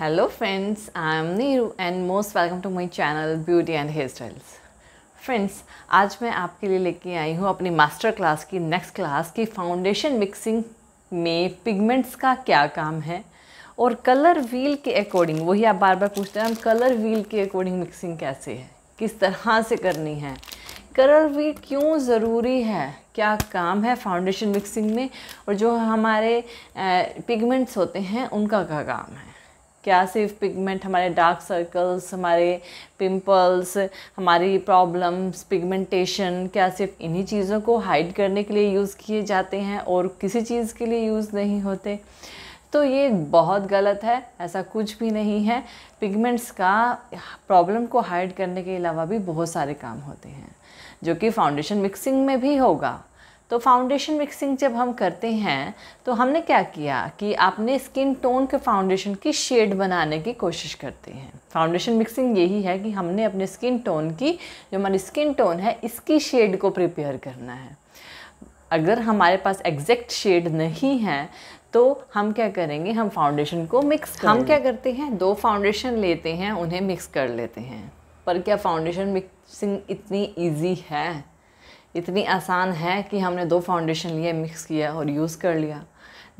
hello friends I am Neeru and most welcome to my channel beauty and hair styles friends आज मैं आपके लिए लेके आई हूँ अपनी मास्टर क्लास की नेक्स्ट क्लास की फाउंडेशन मिक्सिंग में पिगमेंट्स का क्या काम है और कलर व्हील के अकॉर्डिंग वही आप बार बार पूछते हैं कलर व्हील के अकॉर्डिंग मिक्सिंग कैसे है किस तरह से करनी है कलर व्हील क्यों ज़रूरी है क्या काम है फाउंडेशन मिक्सिंग में और जो हमारे पिगमेंट्स होते हैं उनका क्या काम है क्या सिर्फ पिगमेंट हमारे डार्क सर्कल्स हमारे पिंपल्स हमारी प्रॉब्लम्स पिगमेंटेशन क्या सिर्फ इन्हीं चीज़ों को हाइड करने के लिए यूज़ किए जाते हैं और किसी चीज़ के लिए यूज़ नहीं होते तो ये बहुत गलत है ऐसा कुछ भी नहीं है पिगमेंट्स का प्रॉब्लम को हाइड करने के अलावा भी बहुत सारे काम होते हैं जो कि फाउंडेशन मिक्सिंग में भी होगा तो फाउंडेशन मिक्सिंग जब हम करते हैं तो हमने क्या किया कि आपने स्किन टोन के फाउंडेशन की शेड बनाने की कोशिश करते हैं फाउंडेशन मिक्सिंग यही है कि हमने अपने स्किन टोन की जो हमारी स्किन टोन है इसकी शेड को प्रिपेयर करना है अगर हमारे पास एग्जैक्ट शेड नहीं है तो हम क्या करेंगे हम फाउंडेशन को मिक्स हम क्या करते हैं दो फाउंडेशन लेते हैं उन्हें मिक्स कर लेते हैं पर क्या फाउंडेशन मिक्सिंग इतनी इजी है इतनी आसान है कि हमने दो फाउंडेशन लिए मिक्स किया और यूज़ कर लिया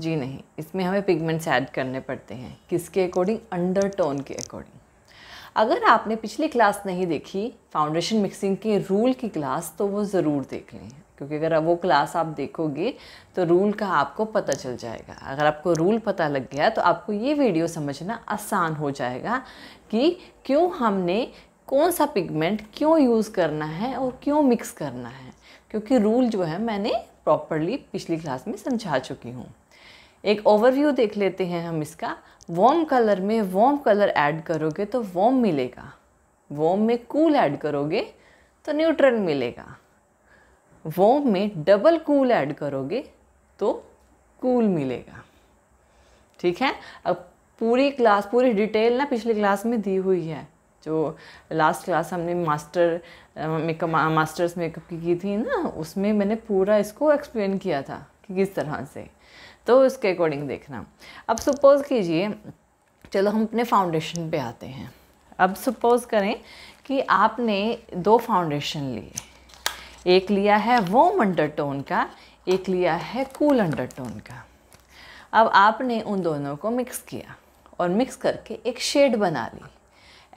जी नहीं इसमें हमें पिगमेंट्स ऐड करने पड़ते हैं किसके अकॉर्डिंग अंडर टोन के अकॉर्डिंग अगर आपने पिछली क्लास नहीं देखी फाउंडेशन मिक्सिंग के रूल की क्लास तो वो ज़रूर देख लें क्योंकि अगर वो क्लास आप देखोगे तो रूल का आपको पता चल जाएगा अगर आपको रूल पता लग गया तो आपको ये वीडियो समझना आसान हो जाएगा कि क्यों हमने कौन सा पिगमेंट क्यों यूज़ करना है और क्यों मिक्स करना है क्योंकि रूल जो है मैंने प्रॉपरली पिछली क्लास में समझा चुकी हूँ एक ओवरव्यू देख लेते हैं हम इसका वॉम कलर में वॉम कलर ऐड करोगे तो वॉम मिलेगा वॉम में कूल ऐड करोगे तो न्यूट्रल मिलेगा वॉम में डबल कूल ऐड करोगे तो कूल मिलेगा ठीक है अब पूरी क्लास पूरी डिटेल ना पिछली क्लास में दी हुई है जो लास्ट क्लास हमने मास्टर मेकअप मास्टर्स मेकअप की की थी ना उसमें मैंने पूरा इसको एक्सप्लेन किया था कि किस तरह से तो उसके अकॉर्डिंग देखना अब सपोज़ कीजिए चलो हम अपने फाउंडेशन पे आते हैं अब सपोज़ करें कि आपने दो फाउंडेशन लिए एक लिया है वोम अंडरटोन का एक लिया है कूल अंडरटोन का अब आपने उन दोनों को मिक्स किया और मिक्स करके एक शेड बना ली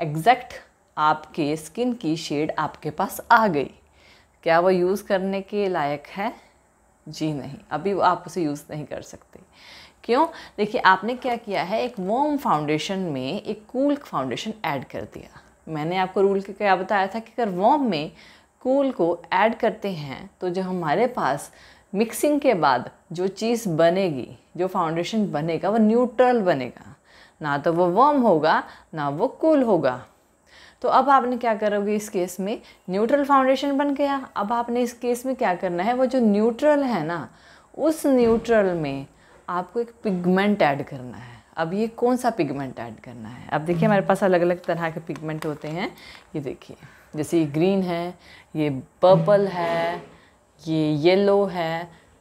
एग्जैक्ट आपके स्किन की शेड आपके पास आ गई क्या वो यूज़ करने के लायक है जी नहीं अभी वो आप उसे यूज़ नहीं कर सकते क्यों देखिए आपने क्या किया है एक वॉम फाउंडेशन में एक कूल फाउंडेशन ऐड कर दिया मैंने आपको रूल के क्या बताया था कि अगर वॉम में कूल को ऐड करते हैं तो जो हमारे पास मिक्सिंग के बाद जो चीज़ बनेगी जो फाउंडेशन बनेगा वो न्यूट्रल बनेगा ना तो वो वर्म होगा ना वो कूल होगा तो अब आपने क्या करोगे इस केस में न्यूट्रल फाउंडेशन बन गया अब आपने इस केस में क्या करना है वो जो न्यूट्रल है ना उस न्यूट्रल में आपको एक पिगमेंट ऐड करना है अब ये कौन सा पिगमेंट ऐड करना है अब देखिए हमारे पास अलग अलग तरह के पिगमेंट होते हैं ये देखिए जैसे ये ग्रीन है ये पर्पल है ये येलो है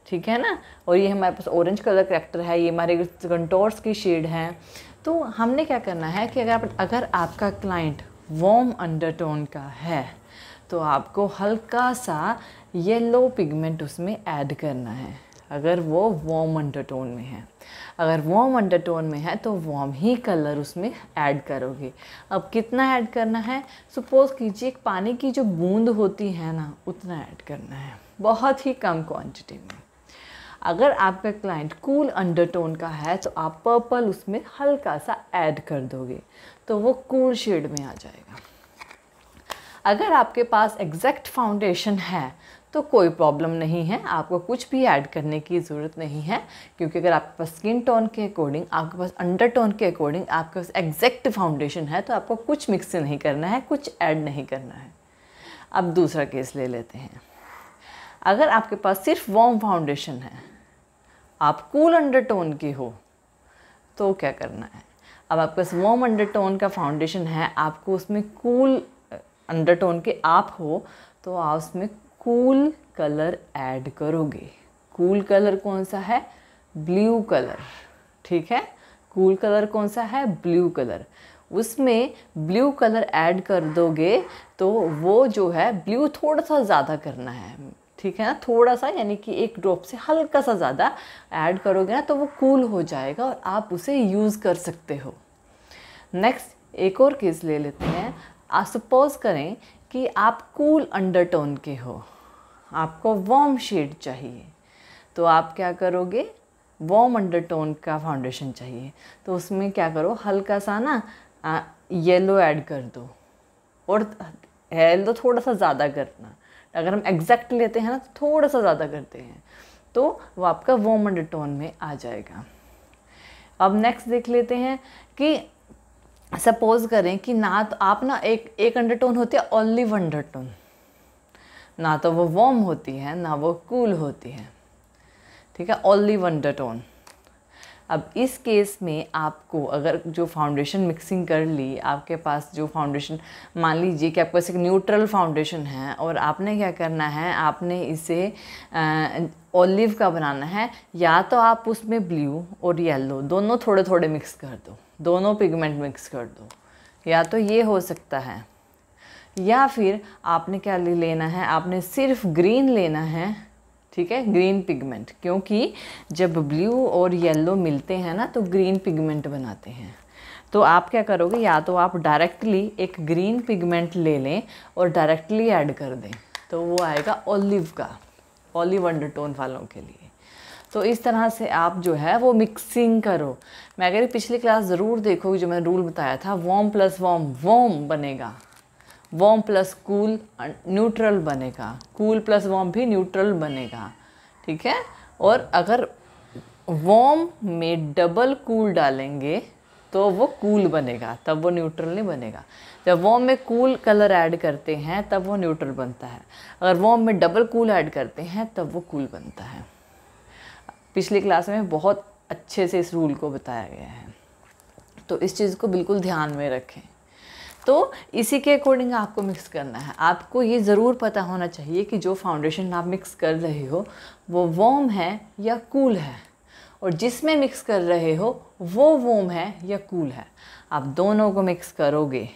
ठीक है ना और ये हमारे पास ऑरेंज कलर करेक्टर है ये हमारे कंटोर्स की शेड है तो हमने क्या करना है कि अगर आप अगर आपका क्लाइंट वॉम अंडरटोन का है तो आपको हल्का सा येलो पिगमेंट उसमें ऐड करना है अगर वो वॉम अंडरटोन में है अगर वॉम अंडरटोन में है तो वॉम ही कलर उसमें ऐड करोगे अब कितना ऐड करना है सपोज़ कीजिए पानी की जो बूंद होती है ना उतना ऐड करना है बहुत ही कम क्वांटिटी में अगर आपका क्लाइंट कूल अंडरटोन का है तो आप पर्पल उसमें हल्का सा ऐड कर दोगे तो वो कूल शेड में आ जाएगा अगर आपके पास एग्जैक्ट फाउंडेशन है तो कोई प्रॉब्लम नहीं है आपको कुछ भी ऐड करने की ज़रूरत नहीं है क्योंकि अगर आपके पास स्किन टोन के अकॉर्डिंग आपके पास अंडर टोन के अकॉर्डिंग आपके पास एग्जैक्ट फाउंडेशन है तो आपको कुछ मिक्स नहीं करना है कुछ ऐड नहीं करना है अब दूसरा केस ले लेते हैं अगर आपके पास सिर्फ वॉम फाउंडेशन है आप कूल अंडरटोन की हो तो क्या करना है अब आपके पास वॉम अंडरटोन का फाउंडेशन है आपको उसमें कूल अंडरटोन के आप हो तो आप उसमें कूल कलर ऐड करोगे कूल कलर कौन सा है ब्लू कलर ठीक है कूल कलर कौन सा है ब्लू कलर उसमें ब्लू कलर ऐड कर दोगे तो वो जो है ब्लू थोड़ा सा ज़्यादा करना है ठीक है ना थोड़ा सा यानी कि एक ड्रॉप से हल्का सा ज़्यादा ऐड करोगे ना तो वो कूल हो जाएगा और आप उसे यूज़ कर सकते हो नेक्स्ट एक और केस ले लेते हैं आप सपोज करें कि आप कूल अंडरटोन के हो आपको वॉम शेड चाहिए तो आप क्या करोगे वॉम अंडरटोन का फाउंडेशन चाहिए तो उसमें क्या करो हल्का सा ना येलो ऐड कर दो और येलो तो थोड़ा सा ज़्यादा करना अगर हम एग्जैक्ट लेते हैं ना तो थोड़ा सा ज़्यादा करते हैं तो वो आपका वॉम अंडर टोन में आ जाएगा अब नेक्स्ट देख लेते हैं कि सपोज करें कि ना तो आप ना एक एक अंडर टोन होती है वन अंडर टोन ना तो वो वॉम होती है ना वो कूल cool होती है ठीक है वन अंडर टोन अब इस केस में आपको अगर जो फाउंडेशन मिक्सिंग कर ली आपके पास जो फाउंडेशन मान लीजिए कि आपके पास एक न्यूट्रल फाउंडेशन है और आपने क्या करना है आपने इसे ओलिव का बनाना है या तो आप उसमें ब्लू और येलो दोनों थोड़े थोड़े मिक्स कर दो दोनों पिगमेंट मिक्स कर दो या तो ये हो सकता है या फिर आपने क्या लेना है आपने सिर्फ ग्रीन लेना है ठीक है ग्रीन पिगमेंट क्योंकि जब ब्लू और येलो मिलते हैं ना तो ग्रीन पिगमेंट बनाते हैं तो आप क्या करोगे या तो आप डायरेक्टली एक ग्रीन पिगमेंट ले लें और डायरेक्टली ऐड कर दें तो वो आएगा ओलिव का ओलिव अंडरटोन वालों के लिए तो इस तरह से आप जो है वो मिक्सिंग करो मैं अगर पिछली क्लास ज़रूर देखो जो मैंने रूल बताया था वॉम प्लस वॉम वॉम बनेगा वॉम प्लस कूल न्यूट्रल बनेगा कूल प्लस वॉम भी न्यूट्रल बनेगा ठीक है और अगर वॉम में डबल कूल डालेंगे तो वो कूल बनेगा तब वो न्यूट्रल नहीं बनेगा जब वॉम में कूल कलर ऐड करते हैं तब वो न्यूट्रल बनता है अगर वॉम में डबल कूल ऐड करते हैं तब वो कूल बनता है पिछली क्लास में बहुत अच्छे से इस रूल को बताया गया है तो इस चीज़ को बिल्कुल ध्यान में रखें तो इसी के अकॉर्डिंग आपको मिक्स करना है आपको ये ज़रूर पता होना चाहिए कि जो फाउंडेशन आप मिक्स कर रहे हो वो वॉम है या कूल है और जिसमें मिक्स कर रहे हो वो वॉम है या कूल है आप दोनों को मिक्स करोगे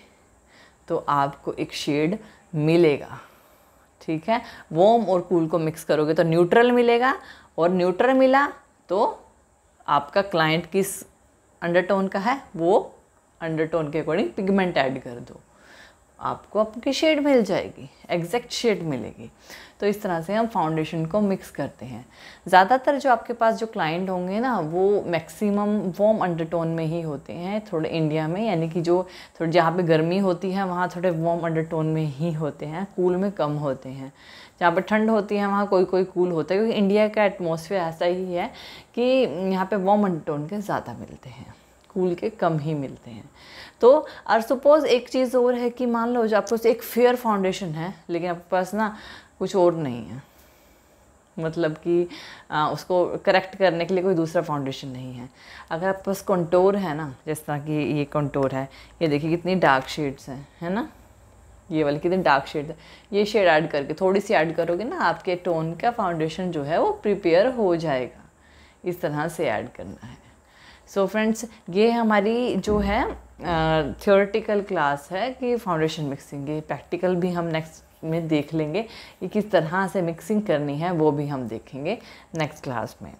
तो आपको एक शेड मिलेगा ठीक है वॉम और कूल को मिक्स करोगे तो न्यूट्रल मिलेगा और न्यूट्रल मिला तो आपका क्लाइंट किस अंडरटोन का है वो अंडरटोन के अकॉर्डिंग पिगमेंट ऐड कर दो आपको आपकी शेड मिल जाएगी एग्जैक्ट शेड मिलेगी तो इस तरह से हम फाउंडेशन को मिक्स करते हैं ज़्यादातर जो आपके पास जो क्लाइंट होंगे ना वो मैक्सिमम वॉम अंडरटोन में ही होते हैं थोड़े इंडिया में यानी कि जो थोड़ी जहाँ पे गर्मी होती है वहाँ थोड़े वॉम अंडरटोन में ही होते हैं कूल में कम होते हैं जहाँ पर ठंड होती है वहाँ कोई कोई कूल होता है क्योंकि इंडिया का एटमोसफेयर ऐसा ही है कि यहाँ पर वॉम अंडरटोन के ज़्यादा मिलते हैं स्कूल के कम ही मिलते हैं तो और सपोज़ एक चीज़ और है कि मान लो जो आपके पास एक फेयर फाउंडेशन है लेकिन आपके पास ना कुछ और नहीं है मतलब कि आ, उसको करेक्ट करने के लिए कोई दूसरा फाउंडेशन नहीं है अगर आपके पास कंटोर है ना जिस तरह की ये कंटोर है ये देखिए कितनी डार्क शेड्स हैं है ना ये वाली कितनी डार्क शेड है ये शेड ऐड करके थोड़ी सी ऐड करोगे ना आपके टोन का फाउंडेशन जो है वो प्रिपेयर हो जाएगा इस तरह से ऐड करना है सो so फ्रेंड्स ये हमारी जो है थियोरटिकल uh, क्लास है कि फाउंडेशन मिक्सिंग ये प्रैक्टिकल भी हम नेक्स्ट में देख लेंगे कि किस तरह से मिक्सिंग करनी है वो भी हम देखेंगे नेक्स्ट क्लास में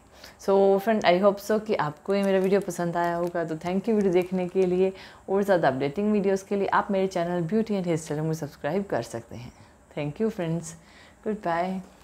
so friend I hope so कि आपको ये मेरा वीडियो पसंद आया होगा तो थैंक यू वीडियो देखने के लिए और ज़्यादा अपडेटिंग वीडियोस के लिए आप मेरे channel beauty and hair style में सब्सक्राइब कर सकते हैं thank you friends good bye